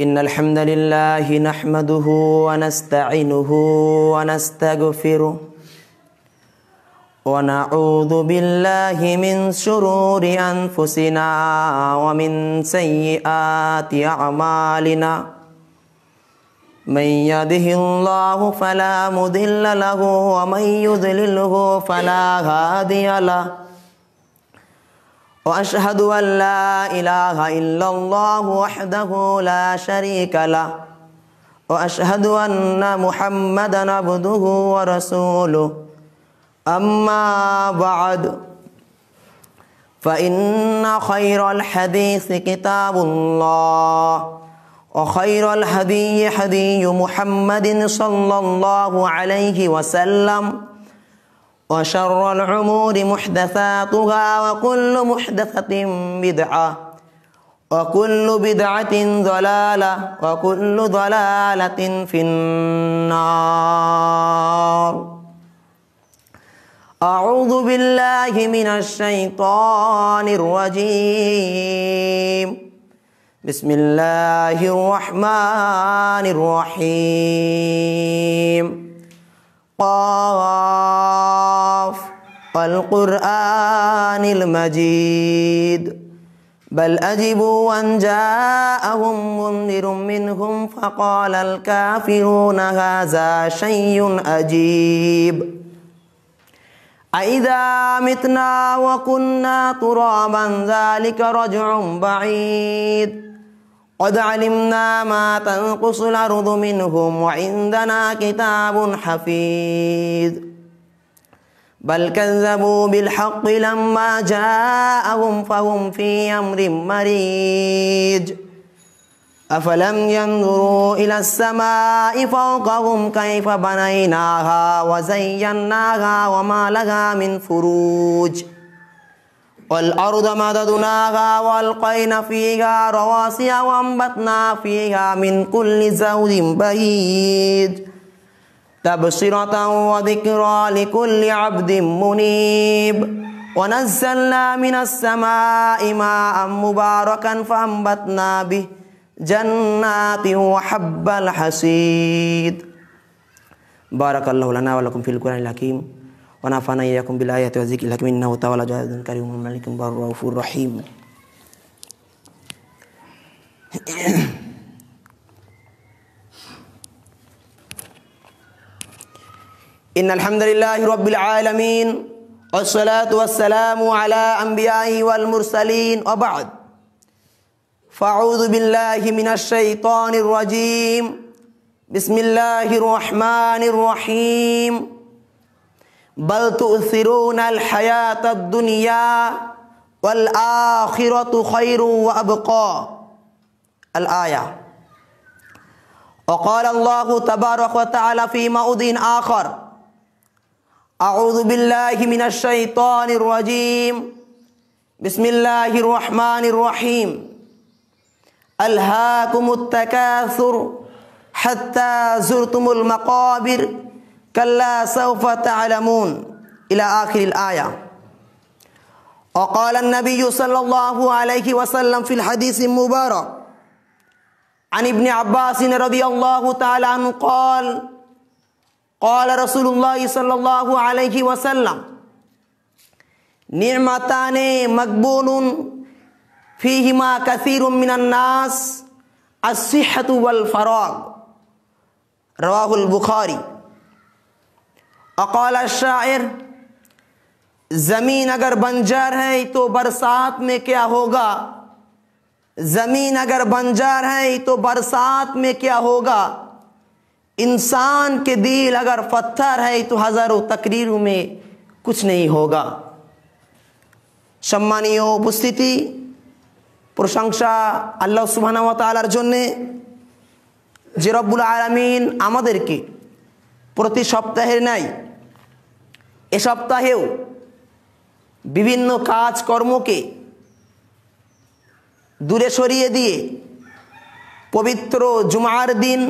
إن الحمد لله نحمده ونستعينه ونستغفره ونعوذ بالله من شرور أنفسنا ومن سيئات أعمالنا من يده الله فلا مضل له ومن يضلله فلا هادي له وأشهد أن لا إله إلا الله وحده لا شريك له وأشهد أن محمدا عبده ورسوله أما بعد فإن خير الحديث كتاب الله وخير الهدي هدي محمد صلى الله عليه وسلم وشر العمور محدثاتها وكل محدثة بدعة وكل بدعة ضلالة وكل ضلالة في النار أعوذ بالله من الشيطان الرجيم بسم الله الرحمن الرحيم قال والقرآن المجيد بل أجبوا أن جاءهم منذر منهم فقال الكافرون هذا شيء أجيب أئذا متنا وكنا ترابا ذلك رجع بعيد قد علمنا ما تنقص الأرض منهم وعندنا كتاب حفيظ بل كذبوا بالحق لما جاءهم فهم في أمر مريج أفلم ينظروا إلى السماء فوقهم كيف بنيناها وزيناها وما لها من فروج والأرض مددناها والقينا فيها رواسي وأنبتنا فيها من كل زوج بهيج تبصرة وذكرى لكل عبد منيب ونزلنا من السماء ماء مباركا فأنبتنا به جنات وحب الحصيد بارك الله لنا ولكم في القرآن الحكيم ونفعنا إياكم بالآية والذكر الحكيم إنه تعالى جاد كريم الملك بر رحيم إن الحمد لله رب العالمين والصلاة والسلام على أنبيائه والمرسلين وبعد فأعوذ بالله من الشيطان الرجيم بسم الله الرحمن الرحيم بل تؤثرون الحياة الدنيا والآخرة خير وأبقى الآية وقال الله تبارك وتعالى في موضع آخر أعوذ بالله من الشيطان الرجيم بسم الله الرحمن الرحيم ألهاكم التكاثر حتى زرتم المقابر كلا سوف تعلمون إلى آخر الآية وقال النبي صلى الله عليه وسلم في الحديث المبارك عن ابن عباس رضي الله تعالى عنه قال قال رسول اللہ صلی اللہ علیہ وسلم نعمتان مقبول فیہما کثیر من الناس الصحت والفراغ رواہ البخاری اقال الشاعر زمین اگر بنجار ہے تو برسات میں کیا ہوگا زمین اگر بنجار ہے تو برسات میں کیا ہوگا इंसान के दिल अगर पत्थर है तो हज़ारों तकरीरों में कुछ नहीं होगा সম্মানীয় উপস্থিতি প্রশংসা আল্লাহ সুবাহর জন্যে যে রব্বুল আলমিন আমাদেরকে প্রতি সপ্তাহের নাই এ সপ্তাহেও বিভিন্ন কাজ কর্মকে দূরে সরিয়ে দিয়ে পবিত্র জুমার দিন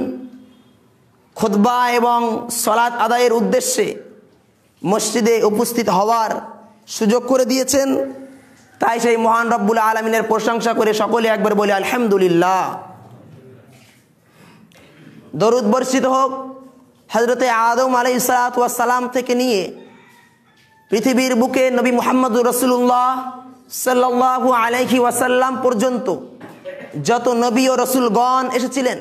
খুদ্া এবং সলাৎ আদায়ের উদ্দেশ্যে মসজিদে উপস্থিত হওয়ার সুযোগ করে দিয়েছেন তাই সেই মহান রব্বুল আলমিনের প্রশংসা করে সকলে একবার বলে আলহামদুলিল্লাহ দরুদ বর্ষিত হোক হজরতে আদম আলাই সালাতাম থেকে নিয়ে পৃথিবীর বুকে নবী মোহাম্মদ রসুল্লাহ সাল্লাহ আলাইহি ওয়াসাল্লাম পর্যন্ত যত নবী ও রসুলগণ এসেছিলেন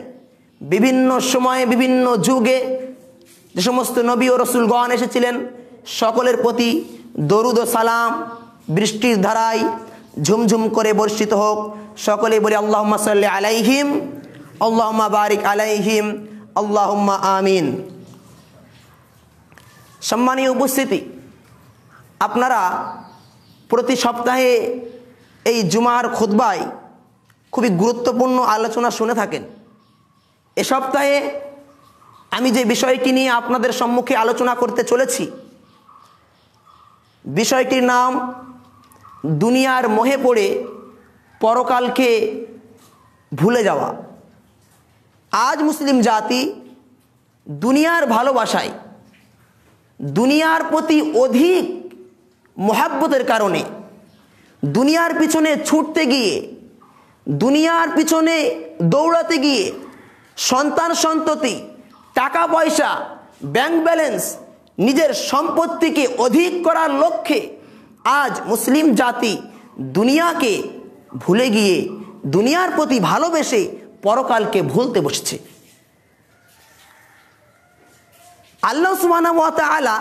বিভিন্ন সময়ে বিভিন্ন যুগে যে সমস্ত নবী ও রসুলগণ এসেছিলেন সকলের প্রতি দরুদ ও সালাম বৃষ্টির ধারায় ঝুমঝুম করে বর্ষিত হোক সকলে বলি আল্লাহ সাল্লি আলাইহিম আল্লাহমা বারিক আলাইহিম আল্লাহম্মা আমিন সম্মানীয় উপস্থিতি আপনারা প্রতি সপ্তাহে এই জুমার খুদ্বায় খুবই গুরুত্বপূর্ণ আলোচনা শুনে থাকেন এ সপ্তাহে আমি যে বিষয়টি নিয়ে আপনাদের সম্মুখে আলোচনা করতে চলেছি বিষয়টির নাম দুনিয়ার মোহে পড়ে পরকালকে ভুলে যাওয়া আজ মুসলিম জাতি দুনিয়ার ভালোবাসায় দুনিয়ার প্রতি অধিক মহাব্বতের কারণে দুনিয়ার পিছনে ছুটতে গিয়ে দুনিয়ার পিছনে দৌড়াতে গিয়ে সন্তান সন্ততি টাকা পয়সা ব্যাংক ব্যালেন্স নিজের সম্পত্তিকে অধিক করার লক্ষ্যে আজ মুসলিম জাতি দুনিয়াকে ভুলে গিয়ে দুনিয়ার প্রতি ভালোবেসে পরকালকে ভুলতে বসছে আল্লাহ সুবাহ আলা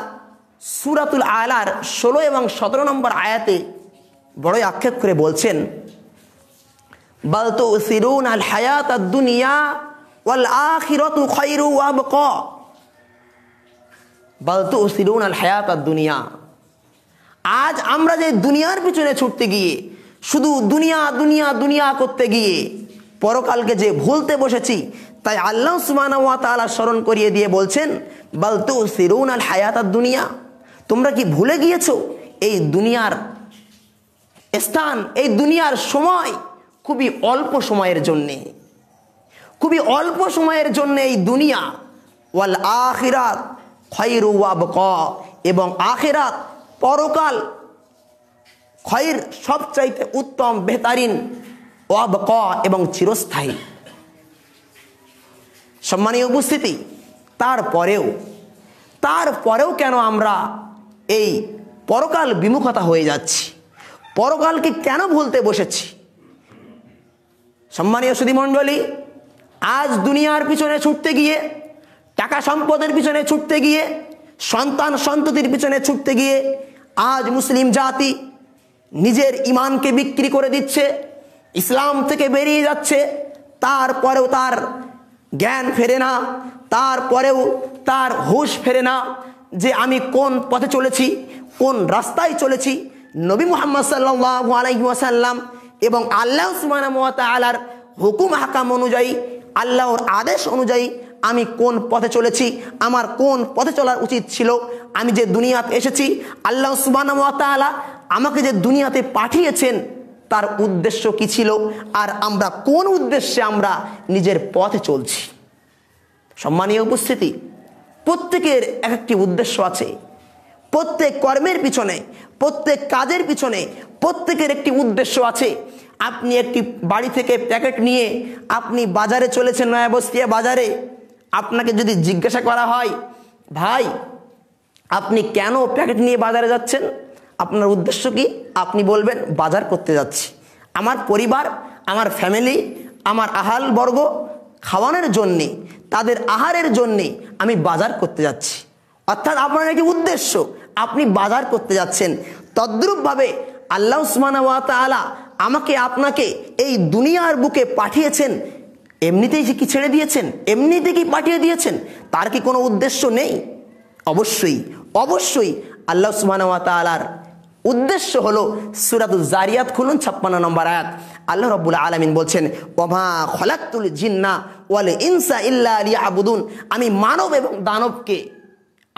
সুরাতুল আলার ষোলো এবং সতেরো নম্বর আয়াতে বড়ই আক্ষেপ করে বলছেন বলতো সিরুন আল হায়াত দুনিয়া ওয়াল আখিরাতু খায়রু ওয়া আবকা বাল তুসিরুন আল হায়াত দুনিয়া আজ আমরা যে দুনিয়ার পিছনে ছুটতে গিয়ে শুধু দুনিয়া দুনিয়া দুনিয়া করতে গিয়ে পরকালকে যে ভুলতে বসেছি তাই আল্লাহ ওয়া তাআলা স্মরণ করিয়ে দিয়ে বলছেন বাল তুসিরুন আল হায়াত দুনিয়া তোমরা কি ভুলে গিয়েছো এই দুনিয়ার স্থান এই দুনিয়ার সময় খুবই অল্প সময়ের জন্যে খুবই অল্প সময়ের জন্য এই দুনিয়া ওয়াল আখিরাত খয়রু ওয়াব ক এবং আখেরাত পরকাল খয়ের সবচাইতে উত্তম বেহতারিন ওয়াব ক এবং চিরস্থায়ী সম্মানীয় উপস্থিতি তারপরেও তারপরেও কেন আমরা এই পরকাল বিমুখতা হয়ে যাচ্ছি পরকালকে কেন ভুলতে বসেছি সম্মানীয় সুধীমণ্ডলী আজ দুনিয়ার পিছনে ছুটতে গিয়ে টাকা সম্পদের পিছনে ছুটতে গিয়ে সন্তান সন্ততির পিছনে ছুটতে গিয়ে আজ মুসলিম জাতি নিজের ইমানকে বিক্রি করে দিচ্ছে ইসলাম থেকে বেরিয়ে যাচ্ছে তারপরেও তার জ্ঞান ফেরে না তারপরেও তার হুশ ফেরে না যে আমি কোন পথে চলেছি কোন রাস্তায় চলেছি নবী মোহাম্মদ সাল্লু আলাইসাল্লাম এবং আল্লাহ সুবাহ হুকুম হাকাম অনুযায়ী আল্লাহর আদেশ অনুযায়ী আমি কোন পথে চলেছি আমার কোন পথে চলার উচিত ছিল আমি যে দুনিয়াতে এসেছি আল্লাহ সুবানতালা আমাকে যে দুনিয়াতে পাঠিয়েছেন তার উদ্দেশ্য কি ছিল আর আমরা কোন উদ্দেশ্যে আমরা নিজের পথে চলছি সম্মানীয় উপস্থিতি প্রত্যেকের এক একটি উদ্দেশ্য আছে প্রত্যেক কর্মের পিছনে প্রত্যেক কাজের পিছনে প্রত্যেকের একটি উদ্দেশ্য আছে আপনি একটি বাড়ি থেকে প্যাকেট নিয়ে আপনি বাজারে চলেছেন নয়াবস্তিয়া বাজারে আপনাকে যদি জিজ্ঞাসা করা হয় ভাই আপনি কেন প্যাকেট নিয়ে বাজারে যাচ্ছেন আপনার উদ্দেশ্য কি আপনি বলবেন বাজার করতে যাচ্ছি আমার পরিবার আমার ফ্যামিলি আমার আহাল বর্গ খাওয়ানোর জন্যে তাদের আহারের জন্যে আমি বাজার করতে যাচ্ছি অর্থাৎ আপনার একটি উদ্দেশ্য আপনি বাজার করতে যাচ্ছেন তদ্রূপভাবে আল্লাহ উসমান ওয়াত আলা আমাকে আপনাকে এই দুনিয়ার বুকে পাঠিয়েছেন এমনিতেই যে কি ছেড়ে দিয়েছেন এমনিতে কি পাঠিয়ে দিয়েছেন তার কি কোনো উদ্দেশ্য নেই অবশ্যই অবশ্যই আল্লাহ সুবাহ উদ্দেশ্য হল সুরাত জারিয়াত খুলুন ছাপ্পান্ন নম্বর আয়াত আল্লাহ রব্বুল আলমিন বলছেন ওমা খলাক্তুল জিন্না ওয়াল ইনসা ইল্লা আবুদুন আমি মানব এবং দানবকে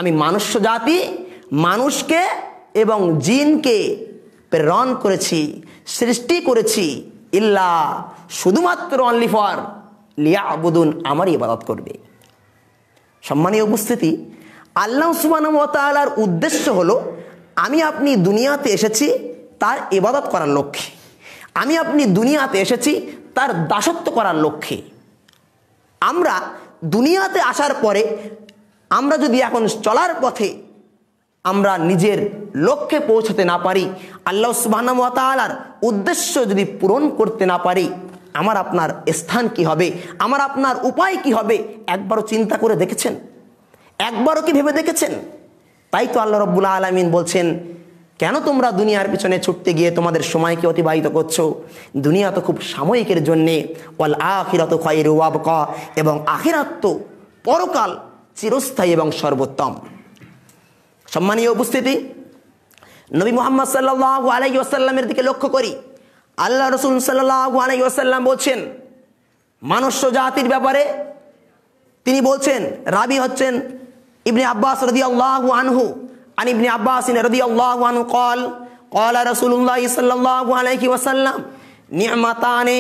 আমি মানুষ জাতি মানুষকে এবং জিনকে প্রেরণ করেছি সৃষ্টি করেছি ইল্লা শুধুমাত্র অনলি ফর লিয়া আবুদুন আমারই ইবাদত করবে সম্মানীয় উপস্থিতি আল্লাহ সুবানতালার উদ্দেশ্য হলো আমি আপনি দুনিয়াতে এসেছি তার ইবাদত করার লক্ষ্যে আমি আপনি দুনিয়াতে এসেছি তার দাসত্ব করার লক্ষ্যে আমরা দুনিয়াতে আসার পরে আমরা যদি এখন চলার পথে আমরা নিজের লক্ষ্যে পৌঁছাতে না পারি আল্লাহ সুবাহর উদ্দেশ্য যদি পূরণ করতে না পারি আমার আপনার স্থান কি হবে আমার আপনার উপায় কি হবে একবারও চিন্তা করে দেখেছেন একবারও কি ভেবে দেখেছেন তাই তো আল্লাহ রব্বুল্লা আলমিন বলছেন কেন তোমরা দুনিয়ার পিছনে ছুটতে গিয়ে তোমাদের সময়কে অতিবাহিত করছো দুনিয়া তো খুব সাময়িকের জন্যে ওয়াল আখিরাত খাই ওয়াবক এবং আখিরাত্ম পরকাল চিরস্থায়ী এবং সর্বোত্তম সম্মানীয় উপস্থিতি নবী মোহাম্মদ সাল্লাহ আলাই ওসাল্লামের দিকে লক্ষ্য করি আল্লাহ রসুল সাল্লাহ আলাই ওসাল্লাম বলছেন মানুষ্য জাতির ব্যাপারে তিনি বলছেন রাবি হচ্ছেন ইবনে আব্বাস রদি আল্লাহ আনহু আন ইবনে আব্বাস রদি আল্লাহ আনহু কল কল রসুল্লাহ সাল্লাহ আলাইহি ওসাল্লাম নিয়মাতানে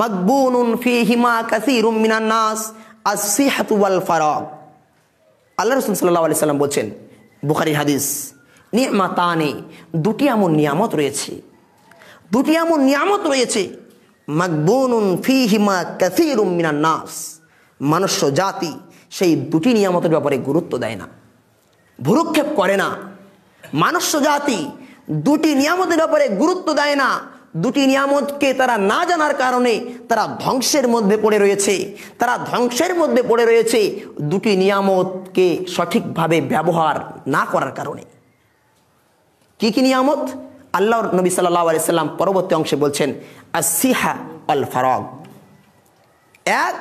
মকবুন ফি হিমা কাসির মিনান্নাস আসিহাত ওয়াল ফারক আল্লাহ রসুল সাল্লাহ আলি সাল্লাম বলছেন বুখারি হাদিস নিয়মা তানে দুটি এমন নিয়ামত রয়েছে দুটি এমন নিয়ামত রয়েছে মাকবনুন হিমা কাসিরুম মিনান নাস মনুষ্য জাতি সেই দুটি নিয়ামতের ব্যাপারে গুরুত্ব দেয় না ভুরুক্ষেপ করে না মনুষ্য জাতি দুটি নিয়ামতের ব্যাপারে গুরুত্ব দেয় না দুটি নিয়ামতকে তারা না জানার কারণে তারা ধ্বংসের মধ্যে পড়ে রয়েছে তারা ধ্বংসের মধ্যে পড়ে রয়েছে দুটি নিয়ামতকে সঠিকভাবে ব্যবহার না করার কারণে কি কি নিয়ামত আল্লাহর নবী সাল্লাহ আলাইসাল্লাম পরবর্তী অংশে বলছেন আসিহা আল ফারগ এক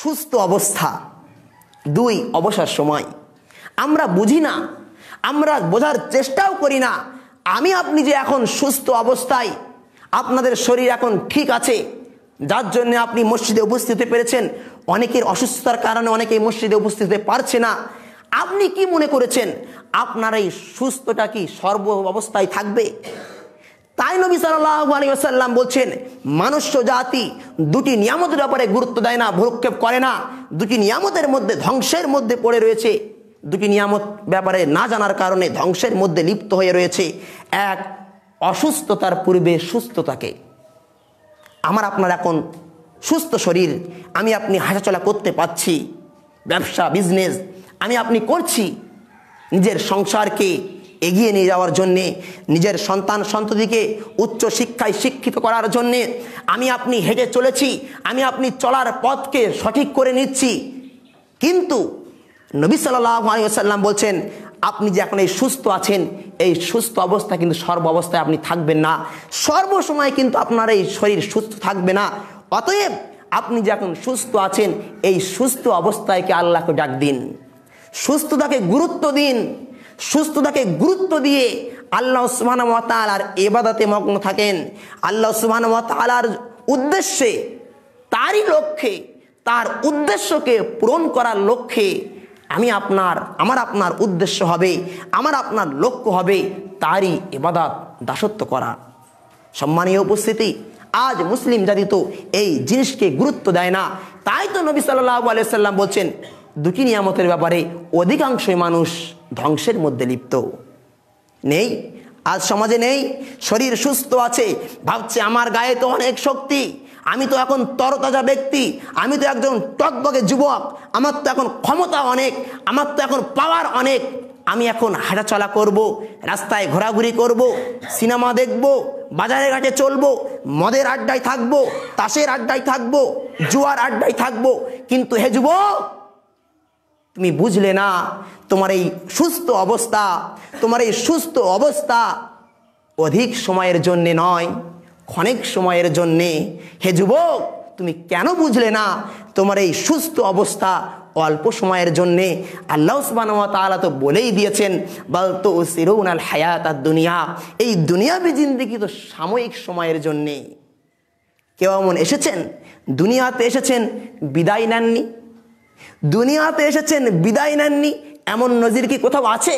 সুস্থ অবস্থা দুই অবসর সময় আমরা বুঝি না আমরা বোঝার চেষ্টাও করি না আমি আপনি যে এখন সুস্থ অবস্থায় আপনাদের শরীর এখন ঠিক আছে যার জন্য আপনি মসজিদে উপস্থিত হতে পেরেছেন অনেকের অসুস্থতার কারণে অনেকেই মসজিদে উপস্থিত হতে পারছে না আপনি কি মনে করেছেন আপনার এই সুস্থটা কি সর্ব অবস্থায় থাকবে তাই নবী সাল্লাম বলছেন মানুষ্য জাতি দুটি নিয়ামতের ব্যাপারে গুরুত্ব দেয় না ভ্রক্ষেপ করে না দুটি নিয়ামতের মধ্যে ধ্বংসের মধ্যে পড়ে রয়েছে দুটি নিয়ামত ব্যাপারে না জানার কারণে ধ্বংসের মধ্যে লিপ্ত হয়ে রয়েছে এক অসুস্থতার পূর্বে সুস্থতাকে আমার আপনার এখন সুস্থ শরীর আমি আপনি হাসাচলা করতে পাচ্ছি ব্যবসা বিজনেস আমি আপনি করছি নিজের সংসারকে এগিয়ে নিয়ে যাওয়ার জন্যে নিজের সন্তান সন্ততিকে উচ্চ শিক্ষায় শিক্ষিত করার জন্যে আমি আপনি হেঁটে চলেছি আমি আপনি চলার পথকে সঠিক করে নিচ্ছি কিন্তু নবী সাল্লাম বলছেন আপনি যে এখন এই সুস্থ আছেন এই সুস্থ অবস্থা কিন্তু সর্ব অবস্থায় আপনি থাকবেন না সর্বসময় কিন্তু আপনার এই শরীর সুস্থ থাকবে না অতএব আপনি যখন সুস্থ আছেন এই সুস্থ কি আল্লাহকে ডাক দিন সুস্থতাকে গুরুত্ব দিন সুস্থতাকে গুরুত্ব দিয়ে আল্লাহ মতাল আর এবাদাতে মগ্ন থাকেন আল্লাহ মতাল মতালার উদ্দেশ্যে তারই লক্ষ্যে তার উদ্দেশ্যকে পূরণ করার লক্ষ্যে আমি আপনার আমার আপনার উদ্দেশ্য হবে আমার আপনার লক্ষ্য হবে তারই এবাদাত দাসত্ব করা সম্মানীয় উপস্থিতি আজ মুসলিম জাতি তো এই জিনিসকে গুরুত্ব দেয় না তাই তো নবী সাল্লাহ সাল্লাম বলছেন দুটি নিয়ামতের ব্যাপারে অধিকাংশই মানুষ ধ্বংসের মধ্যে লিপ্ত নেই আজ সমাজে নেই শরীর সুস্থ আছে ভাবছে আমার গায়ে তো অনেক শক্তি আমি তো এখন তরতাজা ব্যক্তি আমি তো একজন টকবকে যুবক আমার তো এখন ক্ষমতা অনেক আমার তো এখন পাওয়ার অনেক আমি এখন হাঁটাচলা করব। রাস্তায় ঘোরাঘুরি করব। সিনেমা দেখব বাজারে ঘাটে চলবো মদের আড্ডায় থাকবো তাসের আড্ডায় থাকবো জুয়ার আড্ডায় থাকবো কিন্তু হে যুব তুমি বুঝলে না তোমার এই সুস্থ অবস্থা তোমার এই সুস্থ অবস্থা অধিক সময়ের জন্যে নয় ক্ষণিক সময়ের জন্যে হে যুবক তুমি কেন বুঝলে না তোমার এই সুস্থ অবস্থা অল্প সময়ের জন্যে আল্লাহ ওসমানুয়া তালা তো বলেই দিয়েছেন বল তো সিরুন হায়াত আর দুনিয়া এই দুনিয়াবি জিন্দিগি তো সাময়িক সময়ের জন্যে কেউ এমন এসেছেন দুনিয়াতে এসেছেন বিদায় নেননি দুনিয়াতে এসেছেন বিদায় নেননি এমন নজির কি কোথাও আছে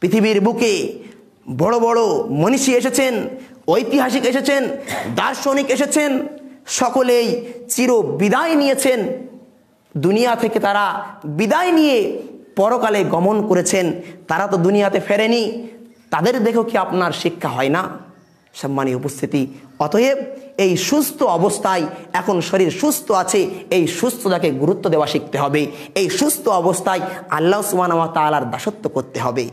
পৃথিবীর বুকে বড় বড় মনীষী এসেছেন ঐতিহাসিক এসেছেন দার্শনিক এসেছেন সকলেই চির বিদায় নিয়েছেন দুনিয়া থেকে তারা বিদায় নিয়ে পরকালে গমন করেছেন তারা তো দুনিয়াতে ফেরেনি তাদের দেখেও কি আপনার শিক্ষা হয় না সম্মানী উপস্থিতি অতএব এই সুস্থ অবস্থায় এখন শরীর সুস্থ আছে এই সুস্থতাকে গুরুত্ব দেওয়া শিখতে হবে এই সুস্থ অবস্থায় আল্লাহ সুবাহ তালার দাসত্ব করতে হবে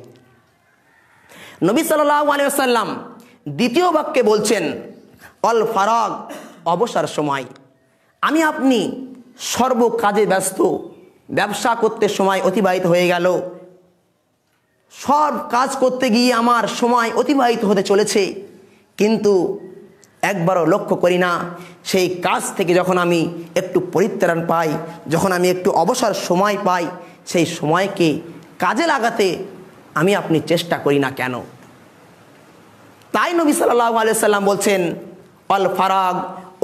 নবী সাল্লাহ আলিয়াল্লাম দ্বিতীয় বাক্যে বলছেন অল ফারগ অবসর সময় আমি আপনি সর্ব কাজে ব্যস্ত ব্যবসা করতে সময় অতিবাহিত হয়ে গেল সব কাজ করতে গিয়ে আমার সময় অতিবাহিত হতে চলেছে কিন্তু একবারও লক্ষ্য করি না সেই কাজ থেকে যখন আমি একটু পরিত্রাণ পাই যখন আমি একটু অবসর সময় পাই সেই সময়কে কাজে লাগাতে আমি আপনি চেষ্টা করি না কেন তাই নবী সাল্লাহ আলিয়াল্লাম বলছেন অল ফারাগ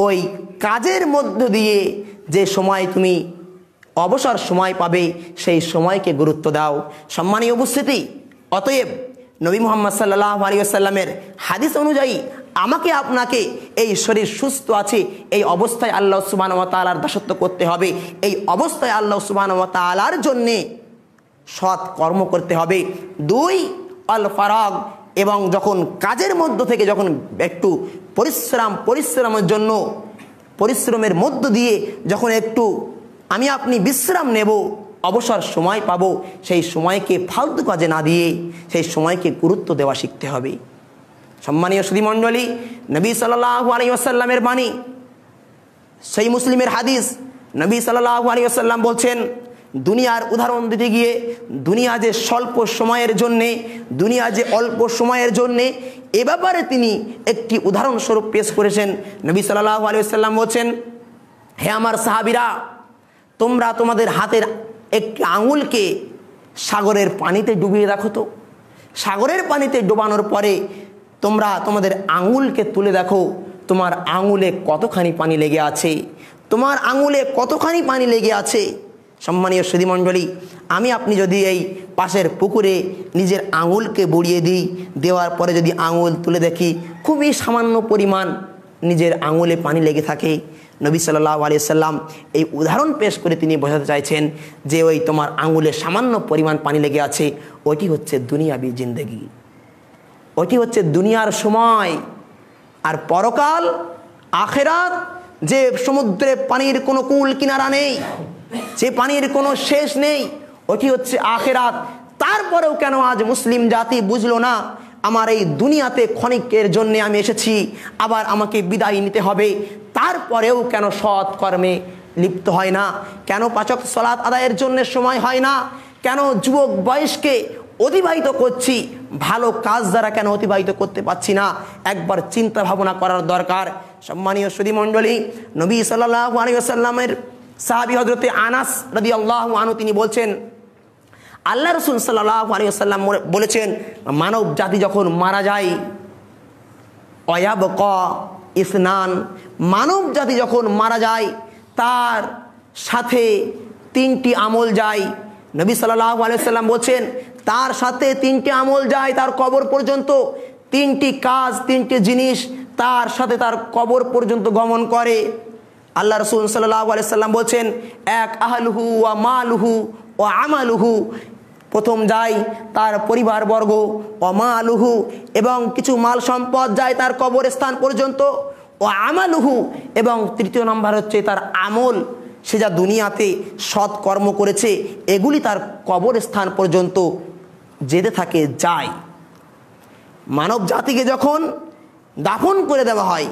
ওই কাজের মধ্য দিয়ে যে সময় তুমি অবসর সময় পাবে সেই সময়কে গুরুত্ব দাও সম্মানীয় উপস্থিতি অতএব নবী মোহাম্মদ সাল্লাহ আলিয়াল্লামের হাদিস অনুযায়ী আমাকে আপনাকে এই শরীর সুস্থ আছে এই অবস্থায় আল্লাহ সুবাহ তালার দাসত্ব করতে হবে এই অবস্থায় আল্লাহ সুবাহ তালার জন্যে সৎ কর্ম করতে হবে দুই অল ফারাগ এবং যখন কাজের মধ্য থেকে যখন একটু পরিশ্রম পরিশ্রমের জন্য পরিশ্রমের মধ্য দিয়ে যখন একটু আমি আপনি বিশ্রাম নেব অবসর সময় পাব সেই সময়কে ফালতু কাজে না দিয়ে সেই সময়কে গুরুত্ব দেওয়া শিখতে হবে সম্মানীয় শ্রীমণ্ডলী নবী সাল্লাহ আলী আসাল্লামের বাণী সেই মুসলিমের হাদিস নবী সাল্লাহ আলী বলছেন দুনিয়ার উদাহরণ দিতে গিয়ে দুনিয়া যে স্বল্প সময়ের জন্যে দুনিয়া যে অল্প সময়ের জন্যে এ ব্যাপারে তিনি একটি উদাহরণস্বরূপ পেশ করেছেন নবী সাল্লাহ আলিয়াল্লাম বলছেন হে আমার সাহাবিরা তোমরা তোমাদের হাতের একটি আঙুলকে সাগরের পানিতে ডুবিয়ে রাখো তো সাগরের পানিতে ডোবানোর পরে তোমরা তোমাদের আঙুলকে তুলে দেখো তোমার আঙুলে কতখানি পানি লেগে আছে তোমার আঙুলে কতখানি পানি লেগে আছে সম্মানীয় সুদীমণ্ডলী আমি আপনি যদি এই পাশের পুকুরে নিজের আঙুলকে বুড়িয়ে দিই দেওয়ার পরে যদি আঙুল তুলে দেখি খুবই সামান্য পরিমাণ নিজের আঙুলে পানি লেগে থাকে নবী সাল্লাহ আলিয়াল্লাম এই উদাহরণ পেশ করে তিনি বোঝাতে চাইছেন যে ওই তোমার আঙুলে সামান্য পরিমাণ পানি লেগে আছে ওটি হচ্ছে দুনিয়াবি জিন্দেগি ওটি হচ্ছে দুনিয়ার সময় আর পরকাল আখেরাত যে সমুদ্রে পানির কোনো কুল কিনারা নেই সে পানির কোনো শেষ নেই ওটি হচ্ছে আখেরাত তারপরেও কেন আজ মুসলিম জাতি বুঝলো না আমার এই দুনিয়াতে ক্ষণিকের জন্য আমি এসেছি আবার আমাকে বিদায় নিতে হবে তারপরেও কেন সৎ কর্মে লিপ্ত হয় না কেন পাচক সলাৎ আদায়ের জন্য সময় হয় না কেন যুবক বয়সকে অতিবাহিত করছি ভালো কাজ দ্বারা কেন অতিবাহিত করতে পারছি না একবার চিন্তা ভাবনা করার দরকার সম্মানীয় সুদীমণ্ডলী নবী সাল্লাহ আলী আসাল্লামের সাহাবি হজরতে আনাস রদি আল্লাহ আনু তিনি বলছেন আল্লাহ রসুল সাল্লাহ আলিয়াল্লাম বলেছেন মানব জাতি যখন মারা যায় অয়াব ক ইসনান মানব জাতি যখন মারা যায় তার সাথে তিনটি আমল যায় নবী সাল্লাহ আলিয়াল্লাম বলছেন তার সাথে তিনটি আমল যায় তার কবর পর্যন্ত তিনটি কাজ তিনটি জিনিস তার সাথে তার কবর পর্যন্ত গমন করে আল্লাহ রসুল সাল্লাম বলছেন এক আহলুহু ওয়া মালুহু ও আমালুহু প্রথম যায় তার পরিবারবর্গ ও মালুহু এবং কিছু মাল সম্পদ যায় তার কবরস্থান পর্যন্ত ও আমালুহু এবং তৃতীয় নাম্বার হচ্ছে তার আমল সে যা দুনিয়াতে সৎ কর্ম করেছে এগুলি তার কবরস্থান পর্যন্ত যেতে থাকে যায় মানব জাতিকে যখন দাফন করে দেওয়া হয়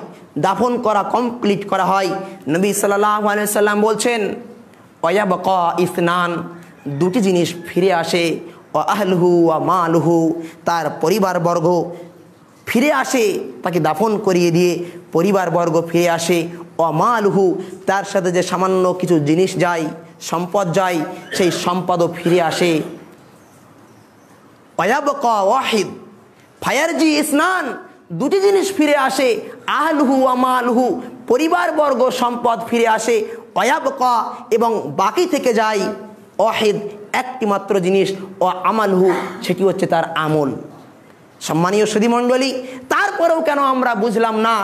দাফন করা কমপ্লিট করা হয় নবী সাল্লাহ সাল্লাম বলছেন অয়াব ক ইসনান দুটি জিনিস ফিরে আসে ও আহলহু ও মালহু তার পরিবারবর্গ ফিরে আসে তাকে দাফন করিয়ে দিয়ে পরিবারবর্গ ফিরে আসে ও মালহু তার সাথে যে সামান্য কিছু জিনিস যায় সম্পদ যায় সেই সম্পদও ফিরে আসে অয়াব ক ওয়াহিদ ফায়ারজি ইসনান দুটি জিনিস ফিরে আসে আহলহু আমালহু পরিবারবর্গ সম্পদ ফিরে আসে অয়াবকা এবং বাকি থেকে যায় অহেদ একটিমাত্র জিনিস ও আমালহু সেটি হচ্ছে তার আমল সম্মানীয় সুধীমণ্ডলী তারপরেও কেন আমরা বুঝলাম না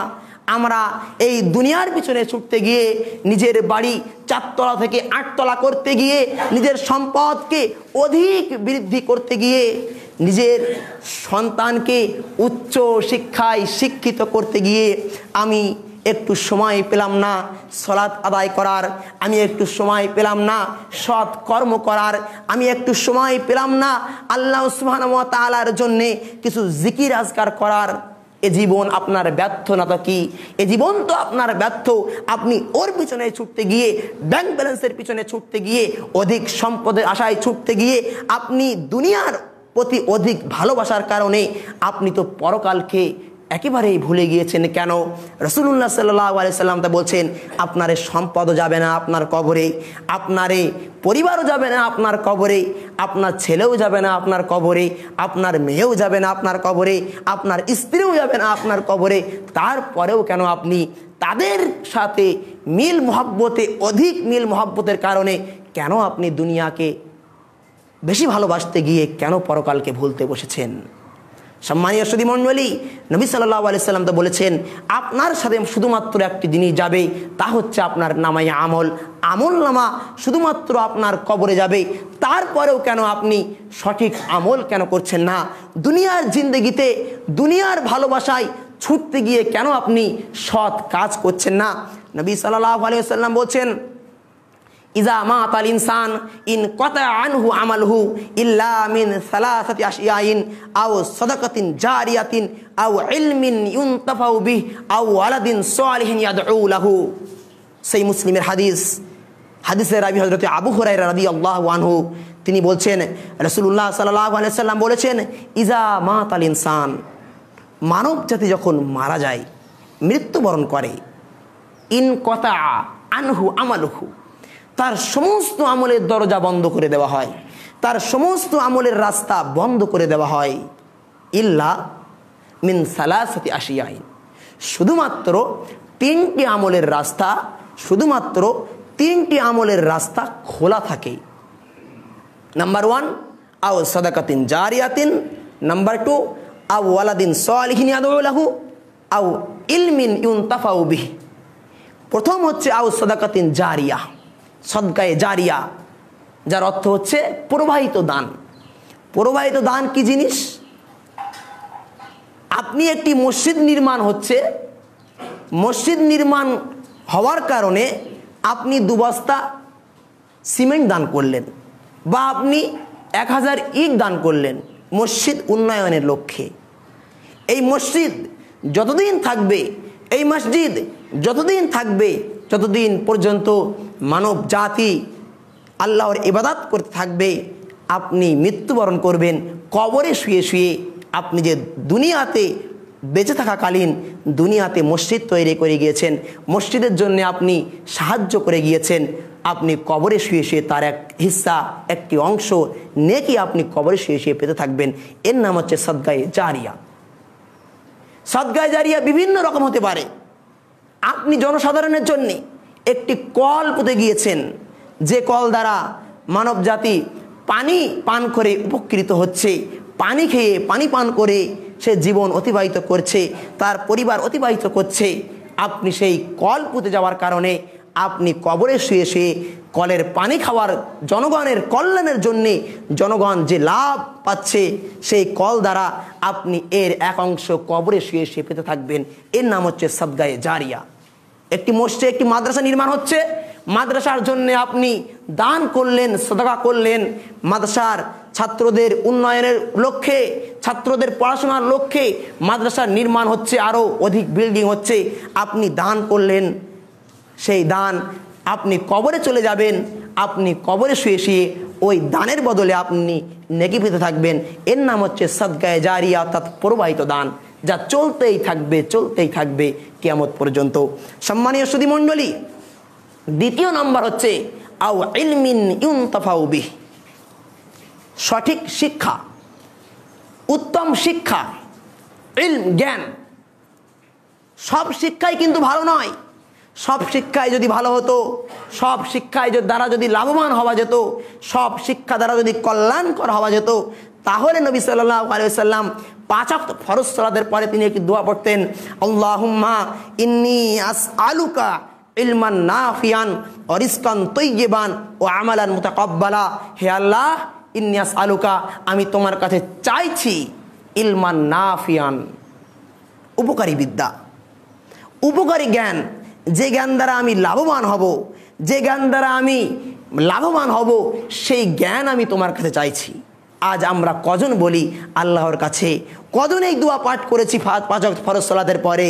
আমরা এই দুনিয়ার পিছনে ছুটতে গিয়ে নিজের বাড়ি চারতলা থেকে আটতলা করতে গিয়ে নিজের সম্পদকে অধিক বৃদ্ধি করতে গিয়ে নিজের সন্তানকে উচ্চ শিক্ষায় শিক্ষিত করতে গিয়ে আমি একটু সময় পেলাম না সলাৎ আদায় করার আমি একটু সময় পেলাম না সৎ কর্ম করার আমি একটু সময় পেলাম না আল্লাহ মতালার জন্যে কিছু জিকির আজকার করার এ জীবন আপনার ব্যর্থ না তো কি এ জীবন তো আপনার ব্যর্থ আপনি ওর পিছনে ছুটতে গিয়ে ব্যাংক ব্যালেন্সের পিছনে ছুটতে গিয়ে অধিক সম্পদের আশায় ছুটতে গিয়ে আপনি দুনিয়ার প্রতি অধিক ভালোবাসার কারণে আপনি তো পরকালকে একেবারেই ভুলে গিয়েছেন কেন রসুল্লাহ সাল্লাহ আলাইসাল্লাম তা বলছেন আপনার সম্পদও যাবে না আপনার কবরে আপনার পরিবারও যাবে না আপনার কবরে আপনার ছেলেও যাবে না আপনার কবরে আপনার মেয়েও যাবে না আপনার কবরে আপনার স্ত্রীও যাবে না আপনার কবরে তারপরেও কেন আপনি তাদের সাথে মিল মহব্বতে অধিক মিল মহব্বতের কারণে কেন আপনি দুনিয়াকে বেশি ভালোবাসতে গিয়ে কেন পরকালকে ভুলতে বসেছেন সম্মানীয় মন্ডলী নবী সাল্লা আলিয়াল্লাম তো বলেছেন আপনার সাথে শুধুমাত্র একটি জিনিস যাবে তা হচ্ছে আপনার নামাই আমল আমল নামা শুধুমাত্র আপনার কবরে যাবে তারপরেও কেন আপনি সঠিক আমল কেন করছেন না দুনিয়ার জিন্দগিতে দুনিয়ার ভালোবাসায় ছুটতে গিয়ে কেন আপনি সৎ কাজ করছেন না নবী সাল্লাহ আলিয়াল্লাম বলছেন ইজা মা তাল ইনসান ইন কতা আনহু আমালহু ইল্লামিন সালাসাতি আশিয়াইন আও সদাকাতিন জারিয়াতিন আউ ইলমিন ইউনতাফাউ বিহ আও আলাদিন সালিহিন ইয়াদউ লাহু সেই মুসলিমের হাদিস হাদিসের রাবি হজরত আবু হুরাই রাবি আল্লাহ আনহু তিনি বলছেন রসুল্লাহ সাল্লাহ আলাইসাল্লাম বলেছেন ইজা মা তাল ইনসান মানব জাতি যখন মারা যায় মৃত্যুবরণ করে ইন কতা আনহু আমালহু তার সমস্ত আমলের দরজা বন্ধ করে দেওয়া হয় তার সমস্ত আমলের রাস্তা বন্ধ করে দেওয়া হয় ইল্লা মিন সালাসতি আশিয়াইন শুধুমাত্র তিনটি আমলের রাস্তা শুধুমাত্র তিনটি আমলের রাস্তা খোলা থাকে নাম্বার ওয়ান আও সদাকাতিন জারিয়াতিন নাম্বার টু আউ ওয়ালাদিন সলহিন আদহু আউ ইলমিন ইউন তাফাউবিহ প্রথম হচ্ছে আউ সদাকাতিন জারিয়া সদ্গায়ে জারিয়া যার অর্থ হচ্ছে প্রবাহিত দান প্রবাহিত দান কি জিনিস আপনি একটি মসজিদ নির্মাণ হচ্ছে মসজিদ নির্মাণ হওয়ার কারণে আপনি দুবস্তা সিমেন্ট দান করলেন বা আপনি এক হাজার ইট দান করলেন মসজিদ উন্নয়নের লক্ষ্যে এই মসজিদ যতদিন থাকবে এই মসজিদ যতদিন থাকবে যতদিন পর্যন্ত মানব জাতি আল্লাহর ইবাদাত করতে থাকবে আপনি মৃত্যুবরণ করবেন কবরে শুয়ে শুয়ে আপনি যে দুনিয়াতে বেঁচে থাকাকালীন দুনিয়াতে মসজিদ তৈরি করে গিয়েছেন মসজিদের জন্য আপনি সাহায্য করে গিয়েছেন আপনি কবরে শুয়ে শুয়ে তার এক হিস্সা একটি অংশ নেকি আপনি কবরে শুয়ে শুয়ে পেতে থাকবেন এর নাম হচ্ছে সদ্গায় জারিয়া সদ্গায় জারিয়া বিভিন্ন রকম হতে পারে আপনি জনসাধারণের জন্য একটি কল পুঁতে গিয়েছেন যে কল দ্বারা মানব জাতি পানি পান করে উপকৃত হচ্ছে পানি খেয়ে পানি পান করে সে জীবন অতিবাহিত করছে তার পরিবার অতিবাহিত করছে আপনি সেই কল পুঁতে যাওয়ার কারণে আপনি কবরে শুয়ে শুয়ে কলের পানি খাওয়ার জনগণের কল্যাণের জন্যে জনগণ যে লাভ পাচ্ছে সেই কল দ্বারা আপনি এর এক অংশ কবরে শুয়ে শুয়ে পেতে থাকবেন এর নাম হচ্ছে সদ্গায়ে জারিয়া একটি মসজিদে একটি মাদ্রাসা নির্মাণ হচ্ছে মাদ্রাসার জন্য আপনি দান করলেন সদাকা করলেন মাদ্রাসার ছাত্রদের উন্নয়নের লক্ষ্যে ছাত্রদের পড়াশোনার লক্ষ্যে মাদ্রাসার নির্মাণ হচ্ছে আরও অধিক বিল্ডিং হচ্ছে আপনি দান করলেন সেই দান আপনি কবরে চলে যাবেন আপনি কবরে শুয়ে শুয়ে ওই দানের বদলে আপনি নেগি পেতে থাকবেন এর নাম হচ্ছে সদগায় জারিয়া অর্থাৎ প্রবাহিত দান যা চলতেই থাকবে চলতেই থাকবে কিয়ামত পর্যন্ত সম্মানীয় মন্ডলী দ্বিতীয় নাম্বার হচ্ছে আউ ইলমিন ইউনতফাউবি সঠিক শিক্ষা উত্তম শিক্ষা ইলম জ্ঞান সব শিক্ষাই কিন্তু ভালো নয় সব শিক্ষায় যদি ভালো হতো সব শিক্ষায় দ্বারা যদি লাভবান হওয়া যেত সব শিক্ষা দ্বারা যদি কল্যাণকর হওয়া যেত তাহলে নবী সাল্লাহ সাল্লাম পাঁচক ফরজ সালাদের পরে তিনি একটি দোয়া পড়তেন আল্লাহুম্মা ইন্নি আস আলুকা ইলমান নাফিয়ান অরিস্কান তৈবান ও আমালান মুতাকব্বালা হে আল্লাহ আস আলুকা আমি তোমার কাছে চাইছি ইলমান নাফিয়ান উপকারী বিদ্যা উপকারী জ্ঞান যে জ্ঞান দ্বারা আমি লাভবান হব যে জ্ঞান দ্বারা আমি লাভবান হব সেই জ্ঞান আমি তোমার কাছে চাইছি আজ আমরা কজন বলি আল্লাহর কাছে কজন এই দোয়া পাঠ করেছি পাঁচক ফরসলাদের পরে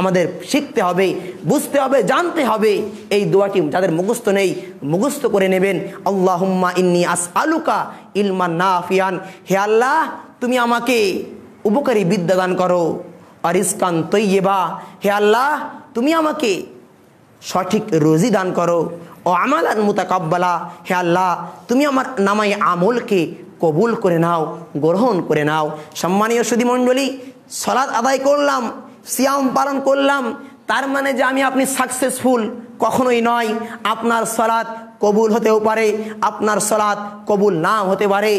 আমাদের শিখতে হবে বুঝতে হবে জানতে হবে এই দোয়াটি যাদের মুখস্থ নেই মুখস্থ করে নেবেন আল্লাহুম্মা ইন্নি আস আলুকা ইলমা নাফিয়ান হে আল্লাহ তুমি আমাকে উপকারী বিদ্যা দান করো আর ইস্কান তৈবা হে আল্লাহ তুমি আমাকে সঠিক রোজি দান করো ও আমাল আর মোতাকাবলা হে আল্লাহ তুমি আমার নামাই আমলকে কবুল করে নাও গ্রহণ করে নাও সম্মানীয় মণ্ডলী সলাদ আদায় করলাম সিয়াম পালন করলাম তার মানে যে আমি আপনি সাকসেসফুল কখনোই নয় আপনার সলাদ কবুল হতেও পারে আপনার সলাদ কবুল না হতে পারে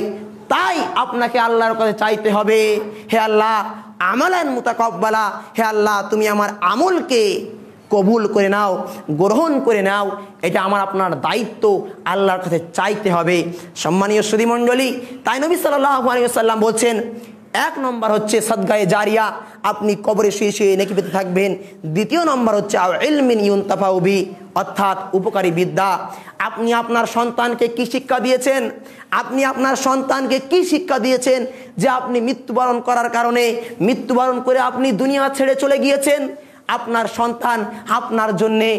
তাই আপনাকে আল্লাহর কাছে চাইতে হবে হে আল্লাহ আমলেন মোতাকবালা হে আল্লাহ তুমি আমার আমলকে কবুল করে নাও গ্রহণ করে নাও এটা আমার আপনার দায়িত্ব আল্লাহর কাছে চাইতে হবে সম্মানীয় শ্রুতিমণ্ডলী তাই নবী সাল্লাহ আলিয়াল্লাম বলছেন এক নম্বর হচ্ছে সদগায়ে জারিয়া আপনি কবরে শুয়ে শুয়ে নেকি পেতে থাকবেন দ্বিতীয় নম্বর হচ্ছে ইলমিন ইউন তাফাউবি অর্থাৎ উপকারী বিদ্যা আপনি আপনার সন্তানকে কি শিক্ষা দিয়েছেন আপনি আপনার সন্তানকে কি শিক্ষা দিয়েছেন যে আপনি মৃত্যুবরণ করার কারণে মৃত্যুবরণ করে আপনি দুনিয়া ছেড়ে চলে গিয়েছেন আপনার সন্তান আপনার জন্যে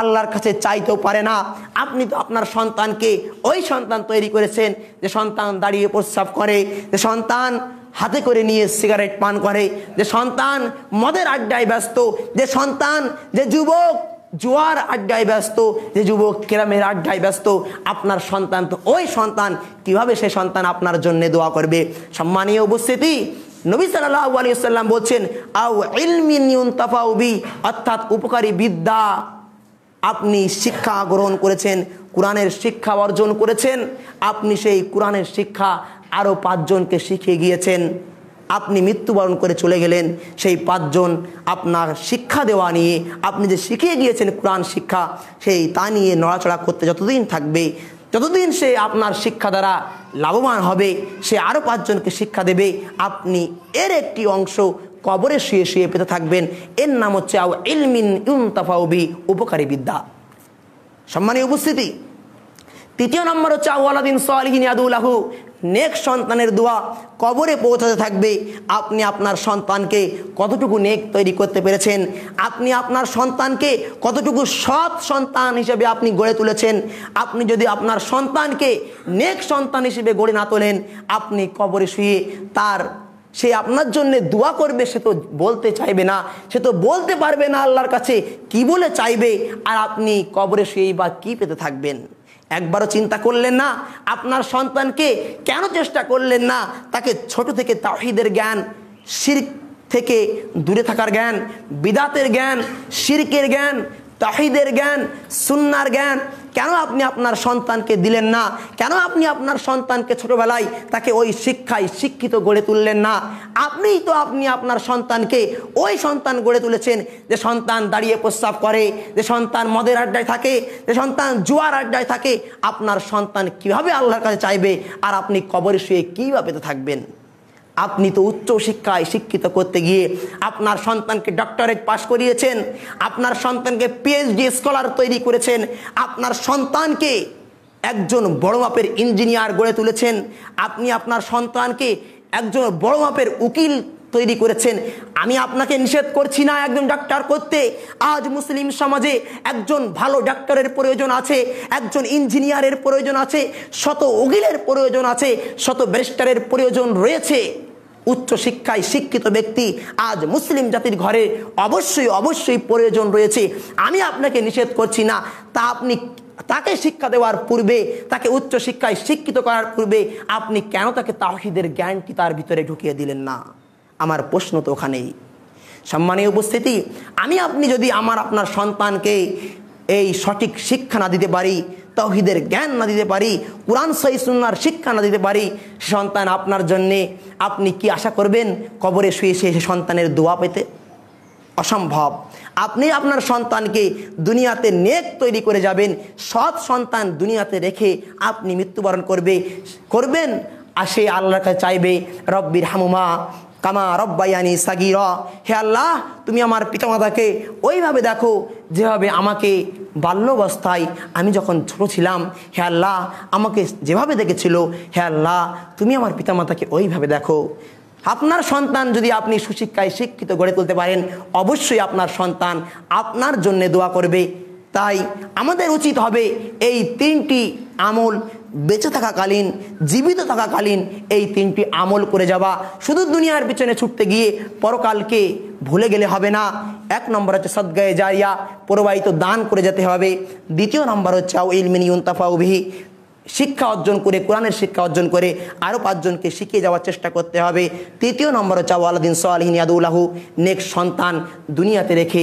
আল্লাহর কাছে চাইতেও পারে না আপনি তো আপনার সন্তানকে ওই সন্তান তৈরি করেছেন যে সন্তান দাঁড়িয়ে প্রস্রাব করে যে সন্তান হাতে করে নিয়ে সিগারেট পান করে যে সন্তান মদের আড্ডায় ব্যস্ত যে সন্তান যে যুবক জুয়ার আড্ডায় ব্যস্ত যে যুবক কেরামের আড্ডায় ব্যস্ত আপনার সন্তান তো ওই সন্তান কিভাবে সে সন্তান আপনার জন্য দোয়া করবে সম্মানীয় উপস্থিতি নবী সাল্লাহ আলী সাল্লাম বলছেন আউ ইলমিন তাফাউবি অর্থাৎ উপকারী বিদ্যা আপনি শিক্ষা গ্রহণ করেছেন কোরআনের শিক্ষা অর্জন করেছেন আপনি সেই কোরআনের শিক্ষা আরও পাঁচজনকে শিখিয়ে গিয়েছেন আপনি মৃত্যুবরণ করে চলে গেলেন সেই পাঁচজন আপনার শিক্ষা দেওয়া নিয়ে আপনি যে শিখিয়ে গিয়েছেন কোরআন শিক্ষা সেই তা নিয়ে নড়াচড়া করতে যতদিন থাকবে যতদিন সে আপনার শিক্ষা দ্বারা লাভবান হবে সে আরও পাঁচজনকে শিক্ষা দেবে আপনি এর একটি অংশ কবরে শুয়ে শুয়ে পেতে থাকবেন এর নাম হচ্ছে আও ইলমিন ইউনতাফাউবি উপকারী বিদ্যা সম্মানীয় উপস্থিতি তৃতীয় নম্বর হচ্ছে আউ্লাদিন সালিহিন আদুল্লাহু নেক সন্তানের দোয়া কবরে পৌঁছাতে থাকবে আপনি আপনার সন্তানকে কতটুকু নেক তৈরি করতে পেরেছেন আপনি আপনার সন্তানকে কতটুকু সৎ সন্তান হিসেবে আপনি গড়ে তুলেছেন আপনি যদি আপনার সন্তানকে নেক সন্তান হিসেবে গড়ে না তোলেন আপনি কবরে শুয়ে তার সে আপনার জন্য দোয়া করবে সে তো বলতে চাইবে না সে তো বলতে পারবে না আল্লাহর কাছে কি বলে চাইবে আর আপনি কবরে শুয়েই বা কি পেতে থাকবেন একবারও চিন্তা করলেন না আপনার সন্তানকে কেন চেষ্টা করলেন না তাকে ছোট থেকে তাহিদের জ্ঞান শির থেকে দূরে থাকার জ্ঞান বিদাতের জ্ঞান শিরকের জ্ঞান তাহিদের জ্ঞান সুন্নার জ্ঞান কেন আপনি আপনার সন্তানকে দিলেন না কেন আপনি আপনার সন্তানকে ছোটবেলায় তাকে ওই শিক্ষায় শিক্ষিত গড়ে তুললেন না আপনিই তো আপনি আপনার সন্তানকে ওই সন্তান গড়ে তুলেছেন যে সন্তান দাঁড়িয়ে প্রস্তাব করে যে সন্তান মদের আড্ডায় থাকে যে সন্তান জুয়ার আড্ডায় থাকে আপনার সন্তান কিভাবে আল্লাহর কাছে চাইবে আর আপনি কবর শুয়ে কীভাবে তো থাকবেন আপনি তো উচ্চ শিক্ষায় শিক্ষিত করতে গিয়ে আপনার সন্তানকে ডক্টরেট পাশ করিয়েছেন আপনার সন্তানকে পিএইচডি স্কলার তৈরি করেছেন আপনার সন্তানকে একজন বড় মাপের ইঞ্জিনিয়ার গড়ে তুলেছেন আপনি আপনার সন্তানকে একজন বড় মাপের উকিল তৈরি করেছেন আমি আপনাকে নিষেধ করছি না একজন ডাক্তার করতে আজ মুসলিম সমাজে একজন ভালো ডাক্তারের প্রয়োজন আছে একজন ইঞ্জিনিয়ারের প্রয়োজন আছে শত উকিলের প্রয়োজন আছে শত ব্যারিস্টারের প্রয়োজন রয়েছে উচ্চ শিক্ষায় শিক্ষিত ব্যক্তি আজ মুসলিম জাতির ঘরে অবশ্যই অবশ্যই প্রয়োজন রয়েছে আমি আপনাকে নিষেধ করছি না তা আপনি তাকে শিক্ষা দেওয়ার পূর্বে তাকে উচ্চ শিক্ষায় শিক্ষিত করার পূর্বে আপনি কেন তাকে তাহিদের জ্ঞানটি তার ভিতরে ঢুকিয়ে দিলেন না আমার প্রশ্ন তো ওখানেই সম্মানীয় উপস্থিতি আমি আপনি যদি আমার আপনার সন্তানকে এই সঠিক শিক্ষা না দিতে পারি তহিদের জ্ঞান না দিতে পারি কোরআন সহিসুন্নার শিক্ষা না দিতে পারি সে সন্তান আপনার জন্যে আপনি কি আশা করবেন কবরে শুয়ে সে সন্তানের দোয়া পেতে অসম্ভব আপনি আপনার সন্তানকে দুনিয়াতে নেক তৈরি করে যাবেন সৎ সন্তান দুনিয়াতে রেখে আপনি মৃত্যুবরণ করবে করবেন আর সে আল্লাহর চাইবে রব্বির হামুমা কামা রব্বাইয়ানি র হে আল্লাহ তুমি আমার পিতামাতাকে ওইভাবে দেখো যেভাবে আমাকে বাল্যবস্থায় আমি যখন ছোট ছিলাম হে আল্লাহ আমাকে যেভাবে দেখেছিল হে আল্লাহ তুমি আমার পিতামাতাকে ওইভাবে দেখো আপনার সন্তান যদি আপনি সুশিক্ষায় শিক্ষিত গড়ে তুলতে পারেন অবশ্যই আপনার সন্তান আপনার জন্যে দোয়া করবে তাই আমাদের উচিত হবে এই তিনটি আমল বেঁচে থাকাকালীন জীবিত থাকাকালীন এই তিনটি আমল করে যাওয়া শুধু দুনিয়ার পিছনে ছুটতে গিয়ে পরকালকে ভুলে গেলে হবে না এক নম্বর হচ্ছে সদ্গায়ে জারিয়া প্রবাহিত দান করে যেতে হবে দ্বিতীয় নম্বর হচ্ছে আও ইলমিনী উন্তাফাউবিহি শিক্ষা অর্জন করে কোরআনের শিক্ষা অর্জন করে আরও পাঁচজনকে শিখিয়ে যাওয়ার চেষ্টা করতে হবে তৃতীয় নম্বর হচ্ছে আলাদিন সোয়ালহিন ইয়াদুল্লাহু নেক সন্তান দুনিয়াতে রেখে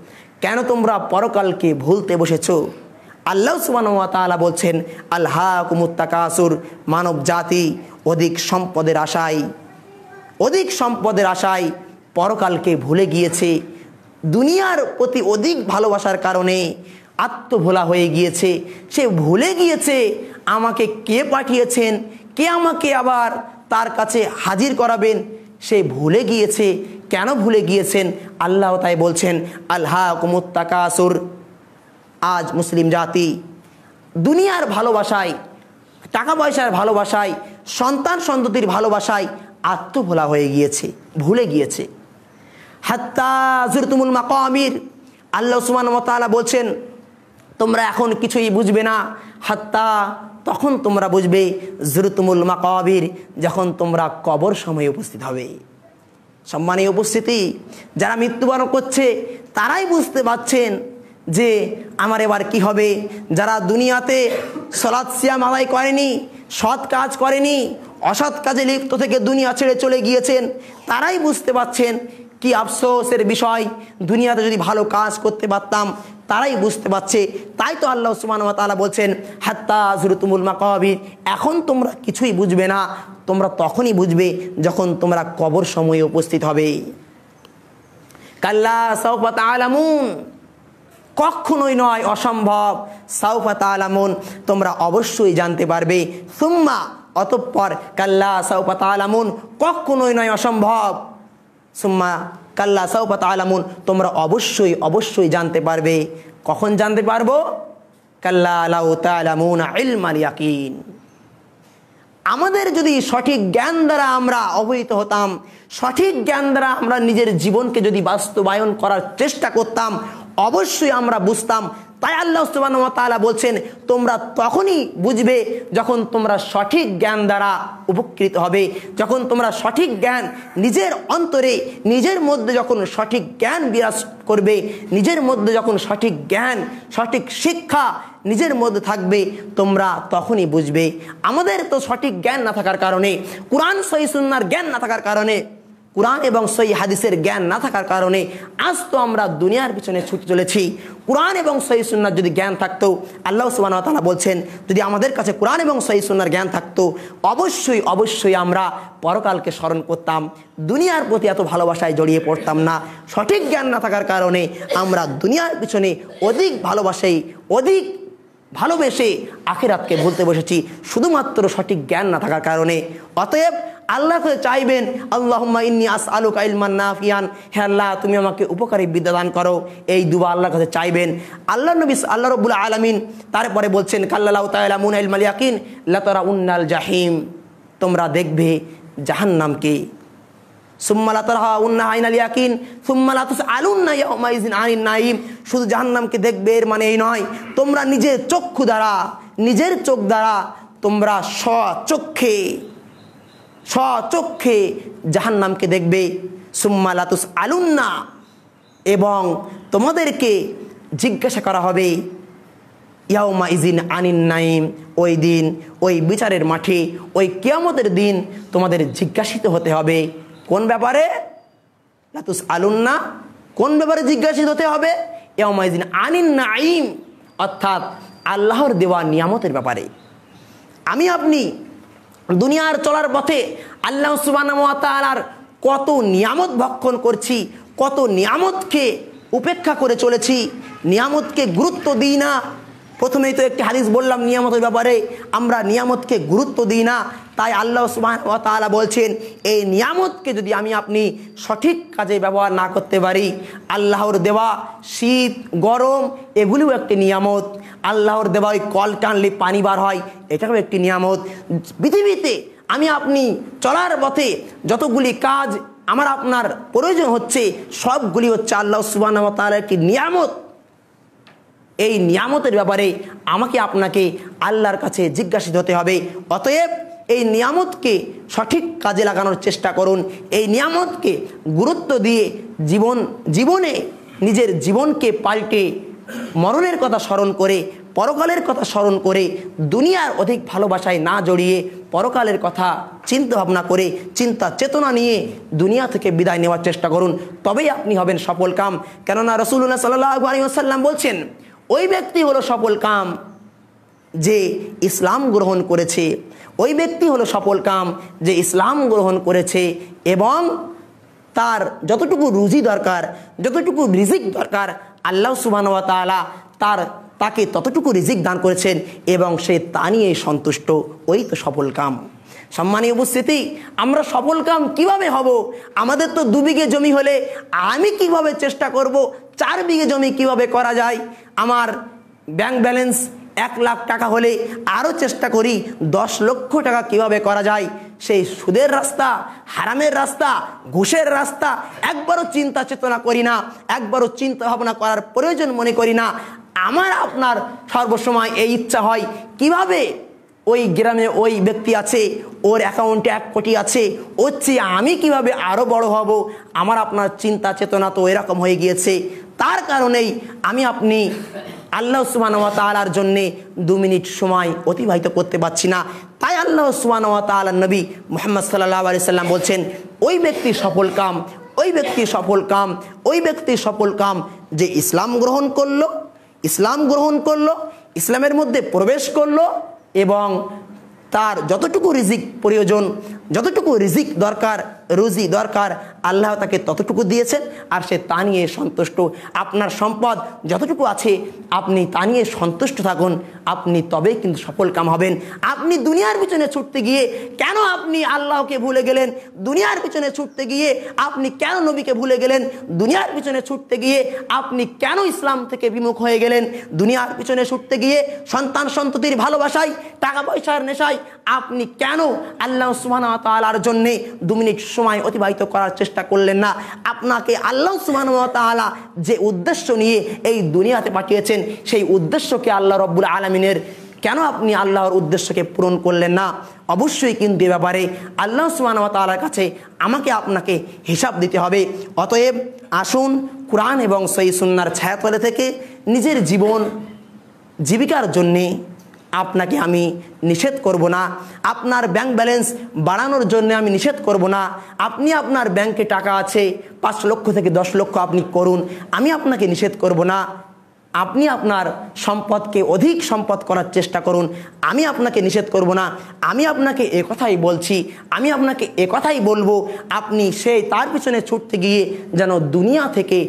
কেন তোমরা পরকালকে ভুলতে বসেছ আল্লাহ সুবানতালা বলছেন আল্হা কুমুত্তাকাসুর মানব জাতি অধিক সম্পদের আশায় অধিক সম্পদের আশায় পরকালকে ভুলে গিয়েছে দুনিয়ার প্রতি অধিক ভালোবাসার কারণে আত্মভোলা হয়ে গিয়েছে সে ভুলে গিয়েছে আমাকে কে পাঠিয়েছেন কে আমাকে আবার তার কাছে হাজির করাবেন সে ভুলে গিয়েছে কেন ভুলে গিয়েছেন আল্লাহ তাই বলছেন আল্লাহ কুমুত্তাকাসুর আজ মুসলিম জাতি দুনিয়ার ভালোবাসায় টাকা পয়সার ভালোবাসায় সন্তান সন্ততির ভালোবাসায় আত্মভোলা হয়ে গিয়েছে ভুলে গিয়েছে হাত্তাজুর তুমুল আমির আল্লাহ ওসমান মতালা বলছেন তোমরা এখন কিছুই বুঝবে না হাত্তা তখন তোমরা বুঝবে জুরতুমুল মাকাবির যখন তোমরা কবর সময়ে উপস্থিত হবে সম্মানীয় উপস্থিতি যারা মৃত্যুবরণ করছে তারাই বুঝতে পারছেন যে আমার এবার কি হবে যারা দুনিয়াতে সলাৎসিয়া সিয়াম আদায় করেনি সৎ কাজ করেনি অসৎ কাজে লিপ্ত থেকে দুনিয়া ছেড়ে চলে গিয়েছেন তারাই বুঝতে পারছেন কি আফসোসের বিষয় দুনিয়াতে যদি ভালো কাজ করতে পারতাম তারাই বুঝতে পারছে তাই তো আল্লাহ উসমান তালা বলছেন হাত্তা জুরুতুমুল মাকাবির এখন তোমরা কিছুই বুঝবে না তোমরা তখনই বুঝবে যখন তোমরা কবর সময়ে উপস্থিত হবে কাল্লা সৌফত আলামুন কখনোই নয় অসম্ভব সাউফাত আলামুন তোমরা অবশ্যই জানতে পারবে সুম্মা অতঃপর কাল্লা সাউফাত আলামুন কখনোই নয় অসম্ভব সুম্মা কাল্লা সাউফাত আলামুন তোমরা অবশ্যই অবশ্যই জানতে পারবে কখন জানতে পারবো কাল্লা আমাদের যদি সঠিক জ্ঞান দ্বারা আমরা অবহিত হতাম সঠিক জ্ঞান দ্বারা আমরা নিজের জীবনকে যদি বাস্তবায়ন করার চেষ্টা করতাম অবশ্যই আমরা বুঝতাম তাই আল্লাহ সুবাহ বলছেন তোমরা তখনই বুঝবে যখন তোমরা সঠিক জ্ঞান দ্বারা উপকৃত হবে যখন তোমরা সঠিক জ্ঞান নিজের অন্তরে নিজের মধ্যে যখন সঠিক জ্ঞান বিরাজ করবে নিজের মধ্যে যখন সঠিক জ্ঞান সঠিক শিক্ষা নিজের মধ্যে থাকবে তোমরা তখনই বুঝবে আমাদের তো সঠিক জ্ঞান না থাকার কারণে কোরআন সহিসার জ্ঞান না থাকার কারণে কোরআন এবং সই হাদিসের জ্ঞান না থাকার কারণে আজ তো আমরা দুনিয়ার পিছনে ছুটে চলেছি কোরআন এবং সই সুন্নার যদি জ্ঞান থাকতো আল্লাহ সুবাহতালা বলছেন যদি আমাদের কাছে কোরআন এবং সই সুন্নার জ্ঞান থাকতো অবশ্যই অবশ্যই আমরা পরকালকে স্মরণ করতাম দুনিয়ার প্রতি এত ভালোবাসায় জড়িয়ে পড়তাম না সঠিক জ্ঞান না থাকার কারণে আমরা দুনিয়ার পিছনে অধিক ভালোবাসাই অধিক ভালোবেসে আখেরাতকে ভুলতে বসেছি শুধুমাত্র সঠিক জ্ঞান না থাকার কারণে অতএব আল্লাহ করে চাইবেন আল্লাহ ইন্নি আস আলুক ইলমান নাফিয়ান হ্যাঁ আল্লাহ তুমি আমাকে উপকারী বিদ্যা দান করো এই দুবা আল্লাহ কাছে চাইবেন আল্লাহ নবী আল্লাহ রবুল আলমিন তারপরে বলছেন কাল্লাহ তালামুন মাল ইয়াকিন লতারা উন্নাল জাহিম তোমরা দেখবে জাহান্নামকে শুধু জাহান্নামকে দেখবে এর মানে এই নয় তোমরা নিজের চক্ষু দ্বারা নিজের চোখ দ্বারা তোমরা স্বচক্ষে স্বচক্ষে জাহান্নামকে দেখবে সুম্মালাতুস আলুন্না এবং তোমাদেরকে জিজ্ঞাসা করা হবে ইয়াউমা ইজিন আনিন নাইম ওই দিন ওই বিচারের মাঠে ওই কেয়ামতের দিন তোমাদের জিজ্ঞাসিত হতে হবে কোন ব্যাপারে লাতুস আলুন্না কোন ব্যাপারে জিজ্ঞাসিত হতে হবে ইয়াউমা ইজিন আনিন নাইম অর্থাৎ আল্লাহর দেওয়া নিয়ামতের ব্যাপারে আমি আপনি দুনিয়ার চলার পথে আল্লাহ সুবানার কত নিয়ামত ভক্ষণ করছি কত নিয়ামতকে উপেক্ষা করে চলেছি নিয়ামতকে গুরুত্ব দিই না প্রথমেই তো একটি হাদিস বললাম নিয়ামতের ব্যাপারে আমরা নিয়ামতকে গুরুত্ব দিই না তাই আল্লাহ সুবাহ তালা বলছেন এই নিয়ামতকে যদি আমি আপনি সঠিক কাজে ব্যবহার না করতে পারি আল্লাহর দেওয়া শীত গরম এগুলিও একটি নিয়ামত আল্লাহর দেওয়া ওই কল টানলে পানি বার হয় এটাও একটি নিয়ামত পৃথিবীতে আমি আপনি চলার পথে যতগুলি কাজ আমার আপনার প্রয়োজন হচ্ছে সবগুলি হচ্ছে আল্লাহ সুবাহ তালা একটি নিয়ামত এই নিয়ামতের ব্যাপারে আমাকে আপনাকে আল্লাহর কাছে জিজ্ঞাসিত হতে হবে অতএব এই নিয়ামতকে সঠিক কাজে লাগানোর চেষ্টা করুন এই নিয়ামতকে গুরুত্ব দিয়ে জীবন জীবনে নিজের জীবনকে পাল্টে মরণের কথা স্মরণ করে পরকালের কথা স্মরণ করে দুনিয়ার অধিক ভালোবাসায় না জড়িয়ে পরকালের কথা চিন্তা ভাবনা করে চিন্তা চেতনা নিয়ে দুনিয়া থেকে বিদায় নেওয়ার চেষ্টা করুন তবেই আপনি হবেন সফল কাম কেননা রসুল্লাহ সাল্লু বলছেন ওই ব্যক্তি হলো সফল কাম যে ইসলাম গ্রহণ করেছে ওই ব্যক্তি হলো সফল কাম যে ইসলাম গ্রহণ করেছে এবং তার যতটুকু রুজি দরকার যতটুকু রিজিক দরকার আল্লাহ সুবাহানুয়া তালা তার তাকে ততটুকু রিজিক দান করেছেন এবং সে তা নিয়ে সন্তুষ্ট ওই তো সফল কাম সম্মানীয় উপস্থিতি আমরা সফল কাম কীভাবে হব আমাদের তো দু বিঘে জমি হলে আমি কিভাবে চেষ্টা করব চার বিঘে জমি কিভাবে করা যায় আমার ব্যাংক ব্যালেন্স এক লাখ টাকা হলে আরও চেষ্টা করি দশ লক্ষ টাকা কিভাবে করা যায় সেই সুদের রাস্তা হারামের রাস্তা ঘুষের রাস্তা একবারও চিন্তা চেতনা করি না একবারও চিন্তা ভাবনা করার প্রয়োজন মনে করি না আমার আপনার সর্বসময় এই ইচ্ছা হয় কিভাবে ওই গ্রামে ওই ব্যক্তি আছে ওর অ্যাকাউন্টে এক কোটি আছে ওর চেয়ে আমি কিভাবে আরও বড় হব আমার আপনার চিন্তা চেতনা তো এরকম হয়ে গিয়েছে তার কারণেই আমি আপনি আল্লাহ সুবাহ তালার জন্যে দু মিনিট সময় অতিবাহিত করতে পারছি না তাই আল্লাহ সুবাহ তালার নবী মোহাম্মদ সাল্লাহ আলি সাল্লাম বলছেন ওই ব্যক্তি সফল কাম ওই ব্যক্তি সফল কাম ওই ব্যক্তি সফল কাম যে ইসলাম গ্রহণ করলো ইসলাম গ্রহণ করলো ইসলামের মধ্যে প্রবেশ করলো এবং তার যতটুকু রিজিক প্রয়োজন যতটুকু রিজিক দরকার রুজি দরকার আল্লাহ তাকে ততটুকু দিয়েছেন আর সে তা নিয়ে সন্তুষ্ট আপনার সম্পদ যতটুকু আছে আপনি তা নিয়ে সন্তুষ্ট থাকুন আপনি তবেই কিন্তু সফল কাম হবেন আপনি দুনিয়ার পিছনে ছুটতে গিয়ে কেন আপনি আল্লাহকে ভুলে গেলেন দুনিয়ার পিছনে ছুটতে গিয়ে আপনি কেন নবীকে ভুলে গেলেন দুনিয়ার পিছনে ছুটতে গিয়ে আপনি কেন ইসলাম থেকে বিমুখ হয়ে গেলেন দুনিয়ার পিছনে ছুটতে গিয়ে সন্তান সন্ততির ভালোবাসায় টাকা পয়সার নেশায় আপনি কেন আল্লাহ সুবাহ তালার জন্যে দু মিনিট সময় অতিবাহিত করার চেষ্টা করলেন না আপনাকে আল্লাহ সুবাহতালা যে উদ্দেশ্য নিয়ে এই দুনিয়াতে পাঠিয়েছেন সেই উদ্দেশ্যকে আল্লাহ রব্বুল আলমিনের কেন আপনি আল্লাহর উদ্দেশ্যকে পূরণ করলেন না অবশ্যই কিন্তু এ ব্যাপারে আল্লাহ সুবাহতালার কাছে আমাকে আপনাকে হিসাব দিতে হবে অতএব আসুন কোরআন এবং সই সুন্নার ছায়াতলে থেকে নিজের জীবন জীবিকার জন্যে আপনাকে আমি নিষেধ করব না আপনার ব্যাংক ব্যালেন্স বাড়ানোর জন্য আমি নিষেধ করব না আপনি আপনার ব্যাংকে টাকা আছে পাঁচ লক্ষ থেকে দশ লক্ষ আপনি করুন আমি আপনাকে নিষেধ করব না আপনি আপনার সম্পদকে অধিক সম্পদ করার চেষ্টা করুন আমি আপনাকে নিষেধ করব না আমি আপনাকে কথাই বলছি আমি আপনাকে কথাই বলবো আপনি সেই তার পিছনে ছুটতে গিয়ে যেন দুনিয়া থেকে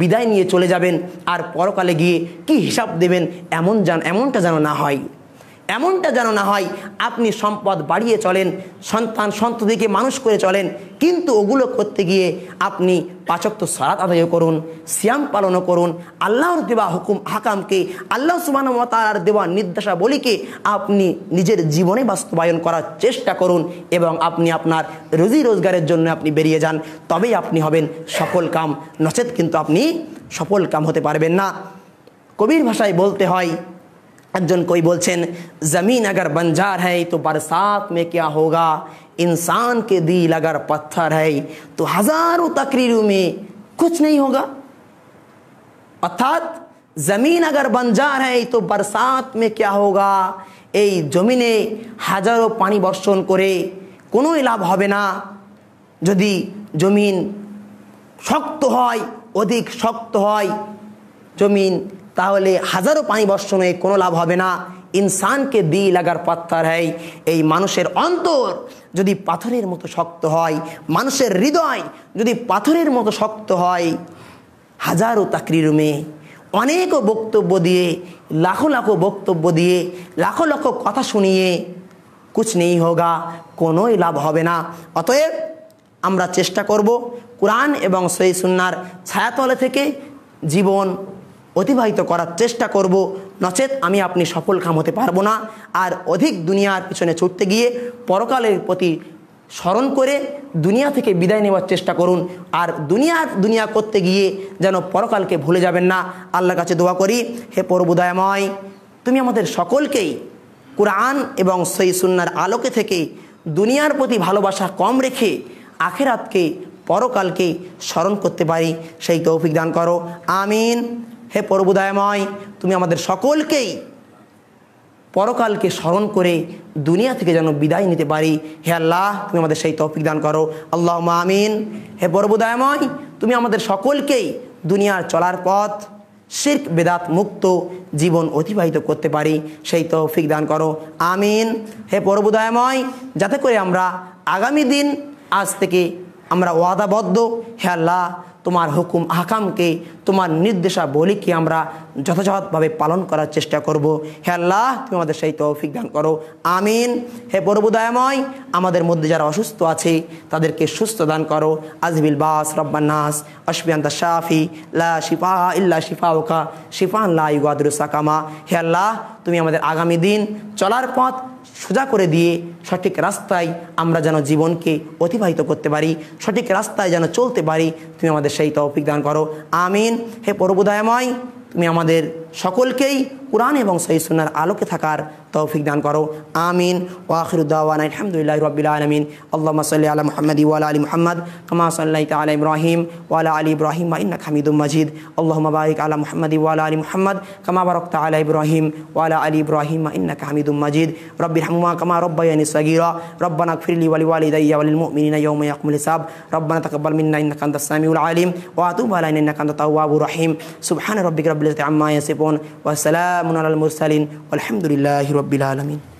বিদায় নিয়ে চলে যাবেন আর পরকালে গিয়ে কি হিসাব দেবেন এমন যান এমনটা যেন না হয় এমনটা যেন না হয় আপনি সম্পদ বাড়িয়ে চলেন সন্তান সন্ততিকে মানুষ করে চলেন কিন্তু ওগুলো করতে গিয়ে আপনি তো সারাত আদায় করুন শ্যাম পালনও করুন আল্লাহর দেওয়া হুকুম হাকামকে আল্লাহ মতার দেওয়া নির্দেশাবলীকে আপনি নিজের জীবনে বাস্তবায়ন করার চেষ্টা করুন এবং আপনি আপনার রুজি রোজগারের জন্য আপনি বেরিয়ে যান তবেই আপনি হবেন সফল কাম নচেত কিন্তু আপনি সফল কাম হতে পারবেন না কবির ভাষায় বলতে হয় একজন কই বলছেন জমিন আগর বঞ্জার হই তো বরসাত মে কিয়া হোগা ইনসানকে দিল আগর পত্থর হই তো হাজারো তকরিরো মে কুছ নই হোগা অর্থাৎ জমিন আগর বঞ্জার হই তো বরসাত মে কিয়া হোগা এই জমিনে হাজারো পানি বর্ষণ করে কোনো লাভ হবে না যদি জমিন শক্ত হয় অধিক শক্ত হয় জমিন তাহলে হাজারো পানি বর্ষণে কোনো লাভ হবে না ইনসানকে দি লাগার পাত্তার হয় এই মানুষের অন্তর যদি পাথরের মতো শক্ত হয় মানুষের হৃদয় যদি পাথরের মতো শক্ত হয় হাজারো তাকরি রুমে অনেকও বক্তব্য দিয়ে লাখো লাখো বক্তব্য দিয়ে লাখো লাখো কথা শুনিয়ে কুছ নেই হোগা কোনোই লাভ হবে না অতএব আমরা চেষ্টা করব কোরআন এবং সই সুন্নার ছায়াতলে থেকে জীবন অতিবাহিত করার চেষ্টা করব নচেত আমি আপনি সফল কাম হতে পারবো না আর অধিক দুনিয়ার পিছনে ছুটতে গিয়ে পরকালের প্রতি স্মরণ করে দুনিয়া থেকে বিদায় নেওয়ার চেষ্টা করুন আর দুনিয়া দুনিয়া করতে গিয়ে যেন পরকালকে ভুলে যাবেন না আল্লাহর কাছে দোয়া করি হে পরবুদয়ময় তুমি আমাদের সকলকেই কোরআন এবং সেই সুন্নার আলোকে থেকে দুনিয়ার প্রতি ভালোবাসা কম রেখে আখেরাতকে পরকালকে স্মরণ করতে পারি সেই তৌফিক দান করো আমিন হে প্রবুদায়ময় তুমি আমাদের সকলকেই পরকালকে স্মরণ করে দুনিয়া থেকে যেন বিদায় নিতে পারি হে আল্লাহ তুমি আমাদের সেই তৌফিক দান করো আল্লাহ মামিন হে পরবুদায়ময় তুমি আমাদের সকলকেই দুনিয়ার চলার পথ শির্ক বেদাত মুক্ত জীবন অতিবাহিত করতে পারি সেই তৌফিক দান করো আমিন হে পরবুদায়ময় যাতে করে আমরা আগামী দিন আজ থেকে আমরা ওয়াদাবদ্ধ হে আল্লাহ তোমার হুকুম হাকামকে তোমার নির্দেশাবলীকে আমরা যথাযথভাবে পালন করার চেষ্টা করব হে আল্লাহ তুমি আমাদের সেই তৌফিক দান করো আমিন হে পরবুদয়ময় আমাদের মধ্যে যারা অসুস্থ আছে তাদেরকে সুস্থ দান করো আজবিল বাস রব্বান্নাস দা শাফি লা শিফা ইল্লা শিফা শিফান লা ইউগাদুর সাকামা হে আল্লাহ তুমি আমাদের আগামী দিন চলার পথ সোজা করে দিয়ে সঠিক রাস্তায় আমরা যেন জীবনকে অতিবাহিত করতে পারি সঠিক রাস্তায় যেন চলতে পারি তুমি আমাদের সেই তৌফিক দান করো আমিন হে প্রভুদয়ময় তুমি আমাদের সকলকেই কুরআন এবং সহিহ সুন্নাহর আলোকে থাকার তৌফিক দান করো আমিন ওয়া আখিরু দাওয়ানা আলহামদুলিল্লাহি রাব্বিল আলামিন আল্লাহুম্মা সাল্লি আলা মুহাম্মাদি ওয়া আলা আলি মুহাম্মাদ কামা সাল্লাইতা আলা ইব্রাহিম ওয়া আলা আলি ইব্রাহিম ইন্নাকা হামিদুম মাজিদ আল্লাহুম্মা বারিক আলা মুহাম্মাদি ওয়া আলা আলি মুহাম্মাদ কামা বারাকতা আলা ইব্রাহিম ওয়া আলা আলি ইব্রাহিম ইন্নাকা হামিদুম মাজিদ রাব্বি হামুমা কমা রব্বায়ানি সগীরা রব্বানা ফিরলি ওয়ালি ওয়ালি ওয়া লিল মুমিনিনা ইয়াওমা ইয়াকুমুল হিসাব রব্বানা তাকাব্বাল মিন্না ইন্নাকা আনতাস সামিউল আলিম ওয়া আতুব আলাইনা ইন্নাকা আনতাত তাওয়াবুর রহিম সুবহান রাব্বিকা রব্বিল ইজ্জাতি আম্মা ইয়াসিফুন বোন ওয়াসালাম আল মুরসালিন আলহামদুলিল্লাহ রবিল আলমিন